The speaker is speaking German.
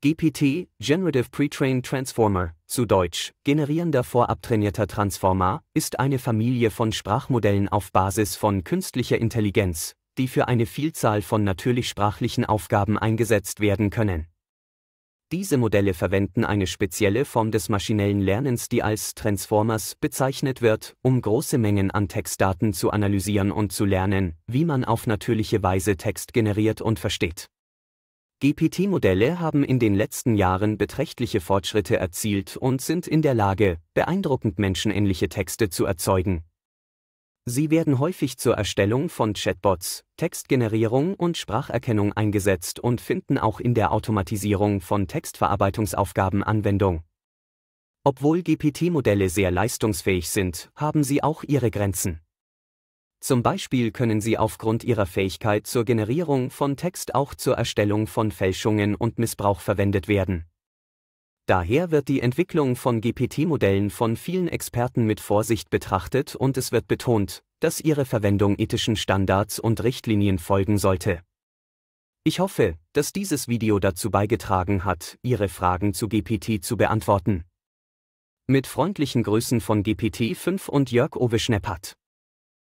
GPT, Generative Pre-Trained Transformer, zu Deutsch, generierender vorabtrainierter Transformer, ist eine Familie von Sprachmodellen auf Basis von künstlicher Intelligenz, die für eine Vielzahl von natürlich-sprachlichen Aufgaben eingesetzt werden können. Diese Modelle verwenden eine spezielle Form des maschinellen Lernens, die als Transformers bezeichnet wird, um große Mengen an Textdaten zu analysieren und zu lernen, wie man auf natürliche Weise Text generiert und versteht. GPT-Modelle haben in den letzten Jahren beträchtliche Fortschritte erzielt und sind in der Lage, beeindruckend menschenähnliche Texte zu erzeugen. Sie werden häufig zur Erstellung von Chatbots, Textgenerierung und Spracherkennung eingesetzt und finden auch in der Automatisierung von Textverarbeitungsaufgaben Anwendung. Obwohl GPT-Modelle sehr leistungsfähig sind, haben sie auch ihre Grenzen. Zum Beispiel können sie aufgrund ihrer Fähigkeit zur Generierung von Text auch zur Erstellung von Fälschungen und Missbrauch verwendet werden. Daher wird die Entwicklung von GPT-Modellen von vielen Experten mit Vorsicht betrachtet und es wird betont, dass ihre Verwendung ethischen Standards und Richtlinien folgen sollte. Ich hoffe, dass dieses Video dazu beigetragen hat, Ihre Fragen zu GPT zu beantworten. Mit freundlichen Grüßen von GPT-5 und Jörg Owe Schneppert.